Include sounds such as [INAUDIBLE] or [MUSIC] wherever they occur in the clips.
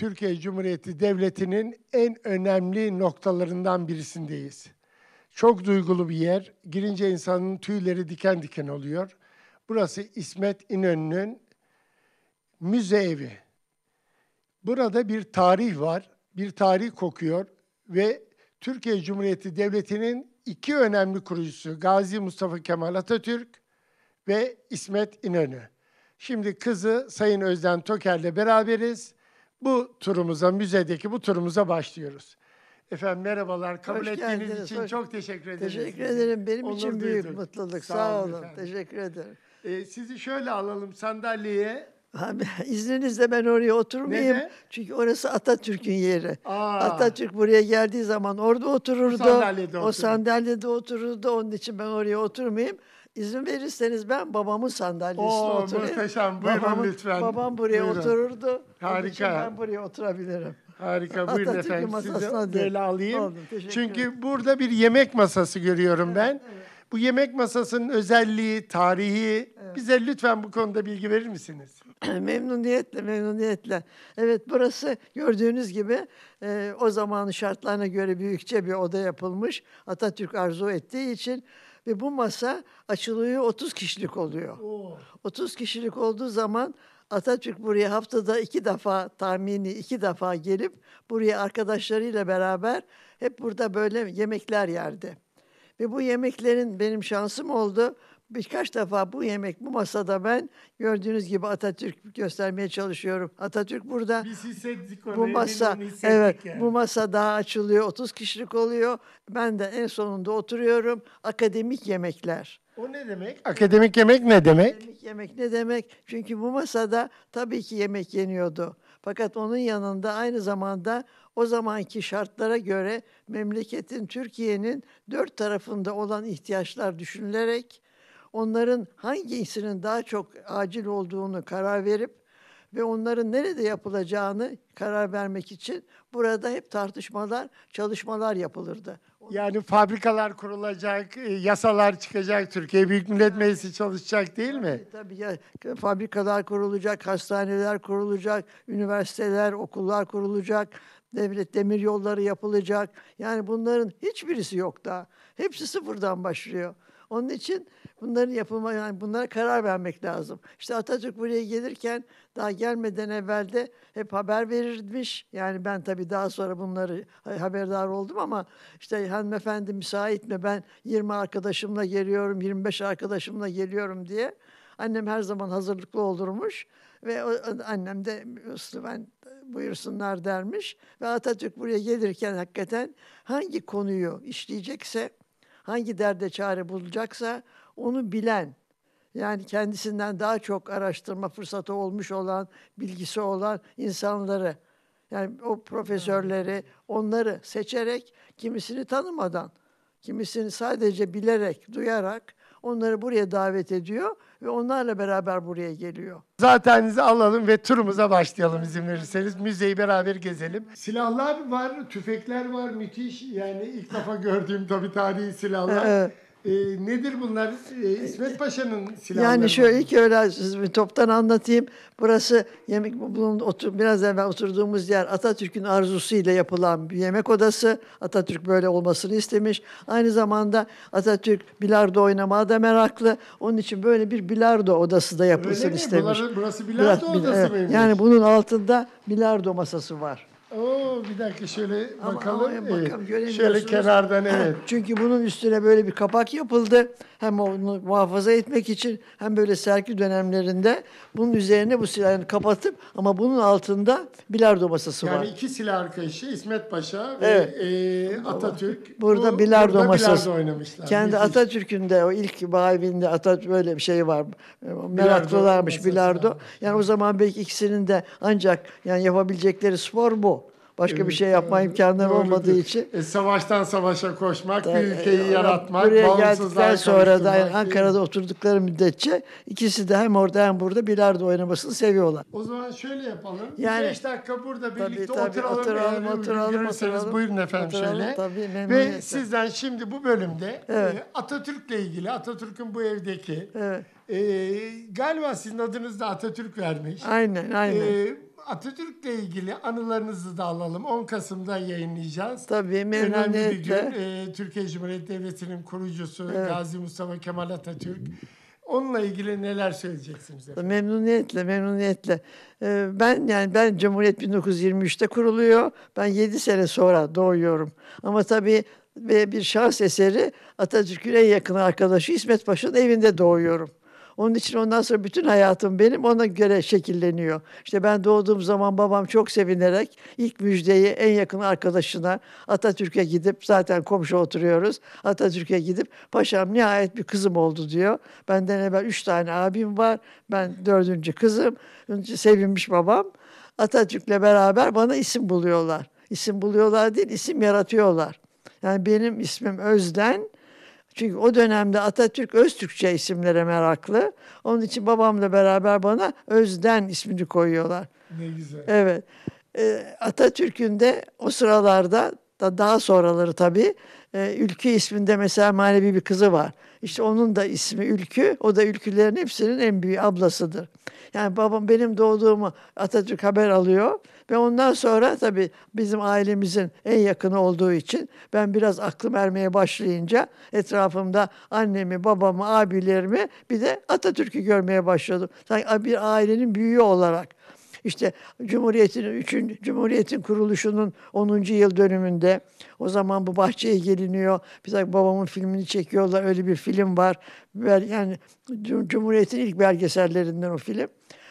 Türkiye Cumhuriyeti Devleti'nin en önemli noktalarından birisindeyiz. Çok duygulu bir yer. Girince insanın tüyleri diken diken oluyor. Burası İsmet İnönü'nün müze evi. Burada bir tarih var, bir tarih kokuyor ve Türkiye Cumhuriyeti Devleti'nin iki önemli kurucusu Gazi Mustafa Kemal Atatürk ve İsmet İnönü. Şimdi kızı Sayın Özden Toker'le beraberiz bu turumuza, müzedeki bu turumuza başlıyoruz. Efendim merhabalar. Kabul hoş ettiğiniz geldiniz, için hoş... çok teşekkür ederim. Teşekkür ederim. Benim Onur için büyük duydum. mutluluk. Sağ, Sağ olun. Efendim. Teşekkür ederim. Ee, sizi şöyle alalım sandalyeye. Abi, [LAUGHS] izninizle ben oraya oturmayayım. Neden? Çünkü orası Atatürk'ün yeri. Aa. Atatürk buraya geldiği zaman orada otururdu. O sandalyede, otururdu. o sandalyede otururdu. Onun için ben oraya oturmayayım. İzin verirseniz ben babamın sandalyesine oturayım. Muhteşem. Buyurun babamın, lütfen. Babam buraya buyurun. otururdu. Harika. Ben buraya oturabilirim. Harika. [LAUGHS] Buyurun efendim. Sizi böyle alayım. Oldu, Çünkü ederim. burada bir yemek masası görüyorum evet, ben. Evet. Bu yemek masasının özelliği, tarihi evet. bize lütfen bu konuda bilgi verir misiniz? [CLEARS THROAT] memnuniyetle, memnuniyetle. Evet burası gördüğünüz gibi e, o zamanın şartlarına göre büyükçe bir oda yapılmış. Atatürk arzu ettiği için ve bu masa açılıyor 30 kişilik oluyor. Oo. 30 kişilik olduğu zaman Atatürk buraya haftada iki defa tahmini iki defa gelip buraya arkadaşlarıyla beraber hep burada böyle yemekler yerdi. Ve bu yemeklerin benim şansım oldu birkaç defa bu yemek, bu masada ben gördüğünüz gibi Atatürk göstermeye çalışıyorum. Atatürk burada. Biz hissettik onu. Bu masa, evet, yani. bu masa daha açılıyor, 30 kişilik oluyor. Ben de en sonunda oturuyorum. Akademik yemekler. O ne demek? Akademik yemek ne demek? Akademik yemek ne demek? Çünkü bu masada tabii ki yemek yeniyordu. Fakat onun yanında aynı zamanda o zamanki şartlara göre memleketin, Türkiye'nin dört tarafında olan ihtiyaçlar düşünülerek onların hangisinin daha çok acil olduğunu karar verip ve onların nerede yapılacağını karar vermek için burada hep tartışmalar, çalışmalar yapılırdı. Yani fabrikalar kurulacak, e, yasalar çıkacak, Türkiye Büyük Millet Meclisi çalışacak değil mi? Tabii, tabii ya fabrikalar kurulacak, hastaneler kurulacak, üniversiteler, okullar kurulacak, devlet demir yolları yapılacak. Yani bunların hiçbirisi yok daha. Hepsi sıfırdan başlıyor. Onun için bunların yapılma yani bunlara karar vermek lazım. İşte Atatürk buraya gelirken daha gelmeden evvel de hep haber verirmiş. Yani ben tabii daha sonra bunları haberdar oldum ama işte hanımefendi müsait mi ben 20 arkadaşımla geliyorum 25 arkadaşımla geliyorum diye. Annem her zaman hazırlıklı olurmuş ve annem de üsluben buyursunlar dermiş. Ve Atatürk buraya gelirken hakikaten hangi konuyu işleyecekse hangi derde çare bulacaksa onu bilen, yani kendisinden daha çok araştırma fırsatı olmuş olan, bilgisi olan insanları, yani o profesörleri, onları seçerek kimisini tanımadan, kimisini sadece bilerek, duyarak onları buraya davet ediyor ve onlarla beraber buraya geliyor. Zateninizi alalım ve turumuza başlayalım izin verirseniz. Müzeyi beraber gezelim. Silahlar var, tüfekler var müthiş. Yani ilk defa gördüğüm tabii tarihi silahlar. E, nedir bunlar? E, İsmet Paşa'nın silahları. Yani şöyle ki öyle toptan anlatayım. Burası yemek bunun otur, biraz evvel oturduğumuz yer Atatürk'ün arzusu ile yapılan bir yemek odası. Atatürk böyle olmasını istemiş. Aynı zamanda Atatürk bilardo oynamaya da meraklı. Onun için böyle bir bilardo odası da yapılsın istemiş. Bunlar, burası bilardo Biraz, odası mıymış? Yani bunun altında bilardo masası var. Oo, bir dakika şöyle ama, bakalım. Ama bakalım Şöyle kenardan evet. [CLEARS THROAT] Çünkü bunun üstüne böyle bir kapak yapıldı. Hem onu muhafaza etmek için hem böyle sergi dönemlerinde bunun üzerine bu silahı kapatıp ama bunun altında bilardo masası yani var. Yani iki silah arkadaşı İsmet Paşa evet. ve e, Atatürk. Burada bu, bilardo burada masası. Bilardo oynamışlar. Kendi Atatürk'ün de o ilk bahivinde Atatürk böyle bir şey var. Meraklılarmış bilardo. bilardo. Yani o zaman belki ikisinin de ancak yani yapabilecekleri spor bu. Başka bir şey yapma imkanları olmadığı için. E, savaştan savaşa koşmak, da, bir e, ülkeyi e, yaratmak, buraya geldikten sonra da yani Ankara'da oturdukları müddetçe ikisi de hem orada hem burada bilardo oynamasını seviyorlar. O zaman şöyle yapalım. Yani, 5 dakika burada birlikte tabii, tabii, oturalım. Oturalım, yani, oturalım, oturalım. Buyurun efendim oturalım, şöyle. Tabii, Ve sizden şimdi bu bölümde e, evet. e, Atatürk'le ilgili, Atatürk'ün bu evdeki... Evet. E, galiba sizin adınız da Atatürk vermiş. Aynen, aynen. E, Atatürk'le ilgili anılarınızı da alalım. 10 Kasım'da yayınlayacağız. Tabii memnuniyetle. Önemli bir gün. E, Türkiye Cumhuriyeti Devleti'nin kurucusu evet. Gazi Mustafa Kemal Atatürk. Onunla ilgili neler söyleyeceksiniz efendim? Memnuniyetle, memnuniyetle. Ee, ben yani ben Cumhuriyet 1923'te kuruluyor. Ben 7 sene sonra doğuyorum. Ama tabii bir şans eseri Atatürk'ün en yakın arkadaşı İsmet Paşa'nın evinde doğuyorum. Onun için ondan sonra bütün hayatım benim ona göre şekilleniyor. İşte ben doğduğum zaman babam çok sevinerek ilk müjdeyi en yakın arkadaşına Atatürk'e gidip zaten komşu oturuyoruz. Atatürk'e gidip paşam nihayet bir kızım oldu diyor. Benden evvel üç tane abim var. Ben dördüncü kızım. Sevinmiş babam. Atatürk'le beraber bana isim buluyorlar. İsim buluyorlar değil, isim yaratıyorlar. Yani benim ismim Özden, çünkü o dönemde Atatürk Öztürkçe isimlere meraklı. Onun için babamla beraber bana Özden ismini koyuyorlar. Ne güzel. Evet. Ee, Atatürk'ün de o sıralarda da daha sonraları tabii e, Ülkü isminde mesela manevi bir kızı var. İşte onun da ismi Ülkü. O da Ülkülerin hepsinin en büyük ablasıdır. Yani babam benim doğduğumu Atatürk haber alıyor. Ve ondan sonra tabii bizim ailemizin en yakını olduğu için ben biraz aklım ermeye başlayınca etrafımda annemi, babamı, abilerimi bir de Atatürk'ü görmeye başladım. Sanki bir ailenin büyüğü olarak. İşte Cumhuriyet'in üçün, Cumhuriyet'in kuruluşunun 10. yıl dönümünde o zaman bu bahçeye geliniyor. Bize babamın filmini çekiyorlar. Öyle bir film var. Yani Cumhuriyet'in ilk belgesellerinden o film.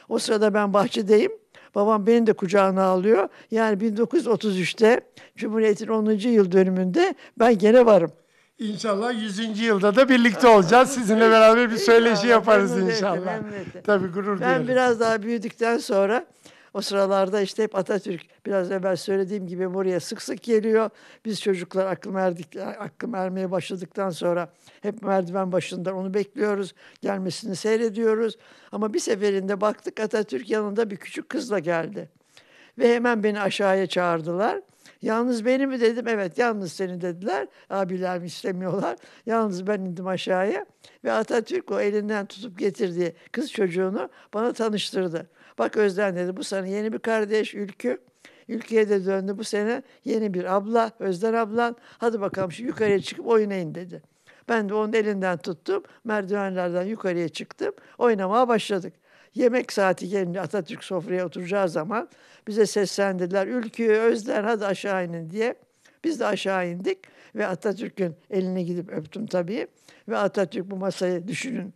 O sırada ben bahçedeyim. Babam beni de kucağına alıyor. Yani 1933'te Cumhuriyet'in 10. yıl dönümünde ben gene varım. İnşallah 100. yılda da birlikte olacağız. Sizinle beraber bir söyleşi yaparız inşallah. Tabii gurur duyuyorum. Ben duyarım. biraz daha büyüdükten sonra o sıralarda işte hep Atatürk biraz evvel söylediğim gibi buraya sık sık geliyor. Biz çocuklar aklım, erdik, aklım ermeye başladıktan sonra hep merdiven başında onu bekliyoruz. Gelmesini seyrediyoruz. Ama bir seferinde baktık Atatürk yanında bir küçük kızla geldi. Ve hemen beni aşağıya çağırdılar. Yalnız beni mi dedim? Evet yalnız seni dediler. Abiler istemiyorlar. Yalnız ben indim aşağıya. Ve Atatürk o elinden tutup getirdiği kız çocuğunu bana tanıştırdı. Bak Özden dedi bu sana yeni bir kardeş Ülkü. Ülkü'ye de döndü bu sene yeni bir abla Özden ablan. Hadi bakalım şu yukarıya çıkıp oynayın dedi. Ben de onun elinden tuttum. Merdivenlerden yukarıya çıktım. Oynamaya başladık yemek saati gelince Atatürk sofraya oturacağı zaman bize seslendiler. Ülkü, özler hadi aşağı inin diye. Biz de aşağı indik ve Atatürk'ün eline gidip öptüm tabii. Ve Atatürk bu masayı düşünün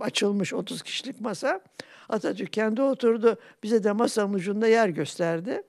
açılmış 30 kişilik masa. Atatürk kendi oturdu. Bize de masanın ucunda yer gösterdi.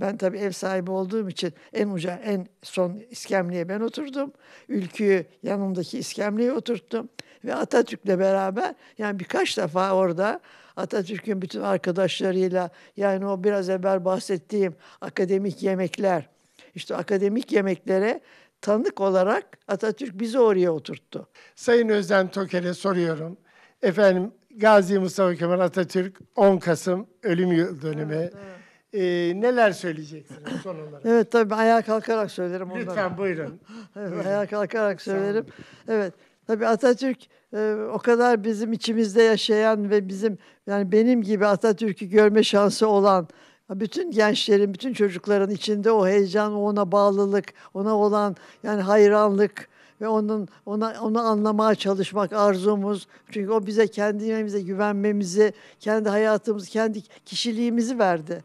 Ben tabii ev sahibi olduğum için en uca en son iskemleye ben oturdum. Ülküyü yanımdaki iskemleye oturttum ve Atatürk'le beraber yani birkaç defa orada Atatürk'ün bütün arkadaşlarıyla yani o biraz evvel bahsettiğim akademik yemekler işte akademik yemeklere tanık olarak Atatürk bizi oraya oturttu. Sayın Özden Toker'e soruyorum. Efendim Gazi Mustafa Kemal Atatürk 10 Kasım ölüm yıl dönümü. Evet, evet e, neler söyleyeceksiniz son olarak? Evet tabii ben ayağa kalkarak söylerim onları. Lütfen buyurun. [LAUGHS] evet, buyurun. Ayağa kalkarak söylerim. Evet. Tabii Atatürk e, o kadar bizim içimizde yaşayan ve bizim yani benim gibi Atatürk'ü görme şansı olan bütün gençlerin, bütün çocukların içinde o heyecan, ona bağlılık, ona olan yani hayranlık ve onun ona onu anlamaya çalışmak arzumuz. Çünkü o bize kendimize güvenmemizi, kendi hayatımızı, kendi kişiliğimizi verdi.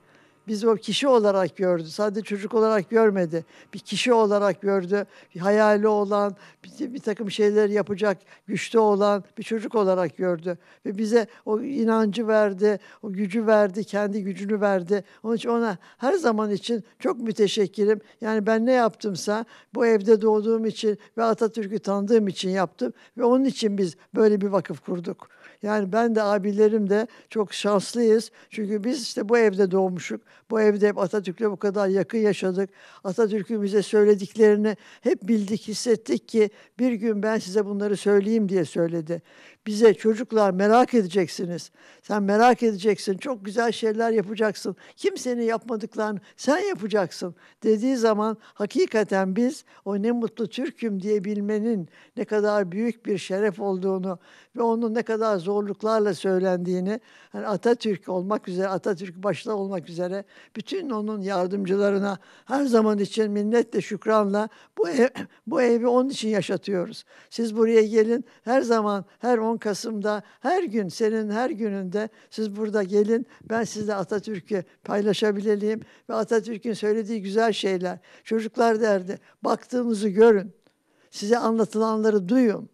Biz o kişi olarak gördü. Sadece çocuk olarak görmedi. Bir kişi olarak gördü. Bir hayali olan, bir, bir takım şeyler yapacak güçlü olan bir çocuk olarak gördü. Ve bize o inancı verdi, o gücü verdi, kendi gücünü verdi. Onun için ona her zaman için çok müteşekkirim. Yani ben ne yaptımsa bu evde doğduğum için ve Atatürk'ü tanıdığım için yaptım. Ve onun için biz böyle bir vakıf kurduk. Yani ben de abilerim de çok şanslıyız. Çünkü biz işte bu evde doğmuşuk. Bu evde hep Atatürk'le bu kadar yakın yaşadık. Atatürk'ün bize söylediklerini hep bildik, hissettik ki bir gün ben size bunları söyleyeyim diye söyledi bize çocuklar merak edeceksiniz. Sen merak edeceksin. Çok güzel şeyler yapacaksın. Kimsenin yapmadıklarını sen yapacaksın dediği zaman hakikaten biz o ne mutlu Türk'üm diyebilmenin ne kadar büyük bir şeref olduğunu ve onun ne kadar zorluklarla söylendiğini yani Atatürk olmak üzere Atatürk başta olmak üzere bütün onun yardımcılarına her zaman için minnetle şükranla bu ev, [CLEARS THROAT] bu evi onun için yaşatıyoruz. Siz buraya gelin her zaman her 10 10 Kasım'da her gün senin her gününde siz burada gelin ben sizle Atatürk'ü paylaşabileliyim ve Atatürk'ün söylediği güzel şeyler. Çocuklar derdi baktığımızı görün. Size anlatılanları duyun.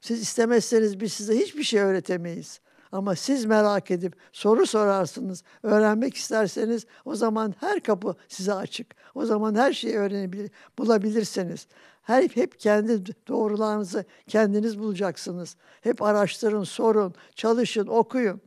Siz istemezseniz biz size hiçbir şey öğretemeyiz. Ama siz merak edip soru sorarsınız, öğrenmek isterseniz o zaman her kapı size açık. O zaman her şeyi öğrenebilir, bulabilirsiniz. Her hep kendi doğrularınızı kendiniz bulacaksınız. Hep araştırın, sorun, çalışın, okuyun.